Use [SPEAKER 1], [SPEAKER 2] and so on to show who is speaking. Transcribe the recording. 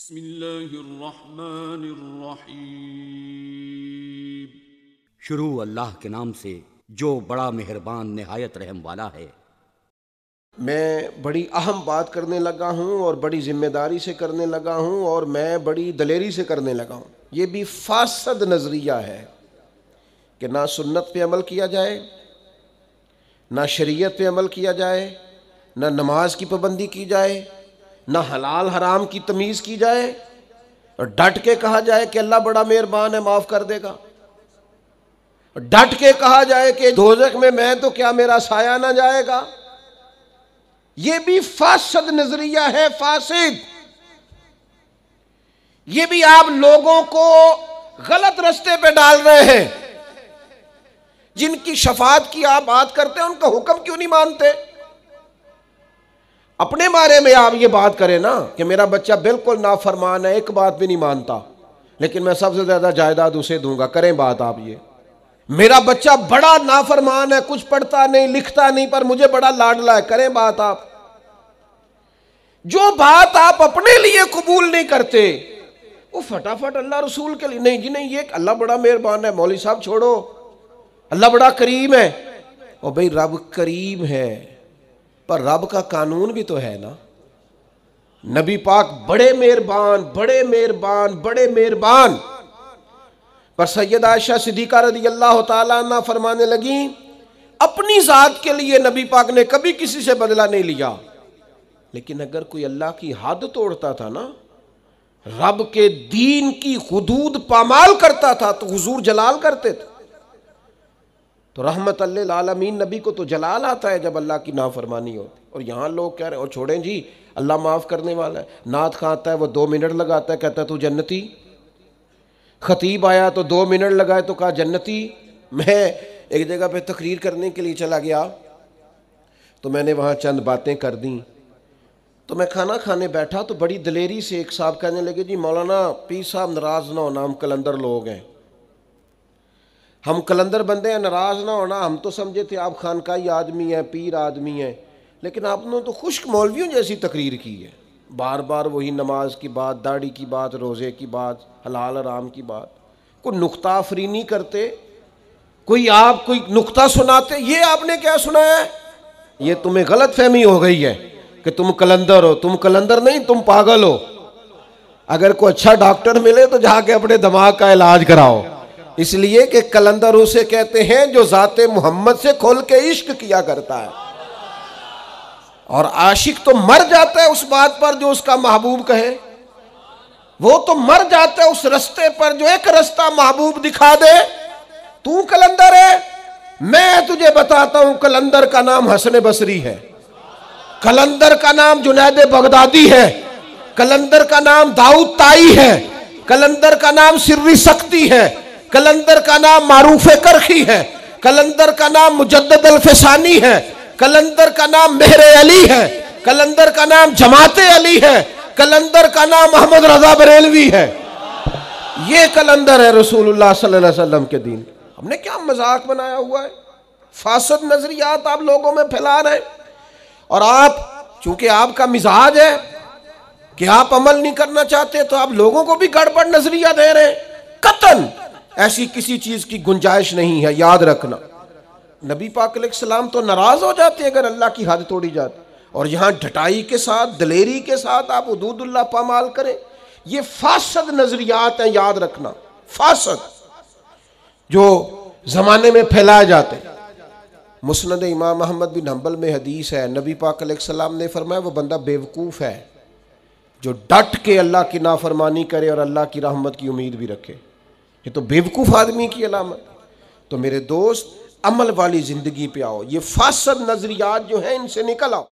[SPEAKER 1] بسم الله الرحمन الرحيم शुरू अल्लाह के नाम से जो बड़ा मेहरबान नहायत रहम वाला है मैं बड़ी अहम बात करने लगा हूँ और बड़ी ज़िम्मेदारी से करने लगा हूँ और मैं बड़ी दलेरी से करने लगा हूँ ये भी फासद नज़रिया है कि ना सुन्नत पे अमल किया जाए ना शरीयत पे अमल किया जाए ना नमाज की पाबंदी की जाए ना हलाल हराम की तमीज़ की जाए और डट के कहा जाए कि अल्लाह बड़ा मेहरबान है माफ़ कर देगा डट के कहा जाए कि धोजक में मैं तो क्या मेरा साया ना जाएगा यह भी फासद नजरिया है फासिद ये भी आप लोगों को गलत रस्ते पे डाल रहे हैं जिनकी शफात की आप बात करते हैं उनका हुक्म क्यों नहीं मानते अपने बारे में आप ये बात करें ना कि मेरा बच्चा बिल्कुल नाफरमान है एक बात भी नहीं मानता लेकिन मैं सबसे ज़्यादा जायदाद उसे दूंगा करें बात आप ये मेरा बच्चा बड़ा नाफरमान है कुछ पढ़ता नहीं लिखता नहीं पर मुझे बड़ा लाडला है करें बात आप जो बात आप अपने लिए कबूल नहीं करते वो फटाफट अल्लाह रसूल के लिए नहीं जी नहीं ये अल्लाह बड़ा मेहरबान है मौली साहब छोड़ो अल्लाह बड़ा करीम है और भाई रब करीम है पर रब का कानून भी तो है ना नबी पाक बड़े मेहरबान बड़े मेहरबान बड़े मेहरबान पर सैयद आयशा सिद्दीका रदी अल्लाह तला फरमाने लगी अपनी ज़ात के लिए नबी पाक ने कभी किसी से बदला नहीं लिया लेकिन अगर कोई अल्लाह की हद तोड़ता था ना रब के दीन की हदूद पामाल करता था तो हुजूर जलाल करते थे तो रहमत आलमीन नबी को तो जलाल आता है जब अल्लाह की नाफरमानी होती और यहाँ लोग कह रहे हैं और छोड़ें जी अल्लाह माफ़ करने वाला है नात खां आता है वो दो मिनट लगाता है कहता है तू जन्नती खतीब आया तो दो मिनट लगाए तो कहा जन्नती मैं एक जगह पे तकरीर करने के लिए चला गया तो मैंने वहाँ चंद बातें कर दी तो मैं खाना खाने बैठा तो बड़ी दलेरी से एक साहब कहने लगे जी मौलाना पी साहब नाराज़ ना हो नाम कलंदर लोग हैं हम कलंदर बंदे हैं नाराज़ ना होना हम तो समझे थे आप खानकाई आदमी हैं पीर आदमी हैं लेकिन आपने तो खुश्क मौलवियों जैसी तकरीर की है बार बार वही नमाज की बात दाढ़ी की बात रोज़े की बात हलाल आराम की बात कोई नुकता नहीं करते कोई आप कोई नुकता सुनाते ये आपने क्या सुनाया है ये तुम्हें गलत फहमी हो गई है कि तुम कलंदर हो तुम कलंदर नहीं तुम पागल हो अगर कोई अच्छा डॉक्टर मिले तो जाके अपने दिमाग का इलाज कराओ इसलिए कि कलंदर उसे कहते हैं जो जाते मोहम्मद से खोल के इश्क किया करता है और आशिक तो मर जाता है उस बात पर जो उसका महबूब कहे वो तो मर जाता है उस रस्ते पर जो एक रास्ता महबूब दिखा दे तू कलंदर है मैं तुझे बताता हूं कलंदर का नाम हसन बसरी है कलंदर का नाम जुनैद बगदादी है कलंदर का नाम दाऊद ताई है कलंदर का नाम सिर्री सख्ती है कलंदर का नाम मारूफ करखी है कलंदर का नाम मुजद्द अलफसानी है कलंदर का नाम मेहर अली है कलंदर का नाम जमात अली है कलंदर का नाम मोहम्मद रजा बरेलवी है ये कलंदर है रसूलुल्लाह सल्लल्लाहु अलैहि वसल्लम के दिन हमने क्या मजाक बनाया हुआ है फासद नजरियात आप लोगों में फैला रहे हैं और आप चूंकि आपका मिजाज है कि आप अमल नहीं करना चाहते तो आप लोगों को भी गड़बड़ नजरिया दे रहे हैं कतन ऐसी किसी चीज़ की गुंजाइश नहीं है याद रखना नबी पाक सलाम तो नाराज़ हो जाते अगर अल्लाह की हद तोड़ी जाती और यहाँ ढटाई के साथ दलेरी के साथ आप उदूदुल्ला पामाल करें ये फासद नज़रियात हैं याद रखना फासद जो ज़माने में फैलाए जाते हैं मुस्ंद इमाम महमद बिन हम्बल में हदीस है नबी पाक सलाम ने फरमाया वह बंदा बेवकूफ़ है जो डट के अल्लाह की नाफरमानी करे और अल्लाह की रहमत की उम्मीद भी रखे ये तो बेवकूफ़ आदमी की अलामत तो मेरे दोस्त अमल वाली ज़िंदगी पे आओ ये फासद नज़रियात जो हैं इनसे निकल आओ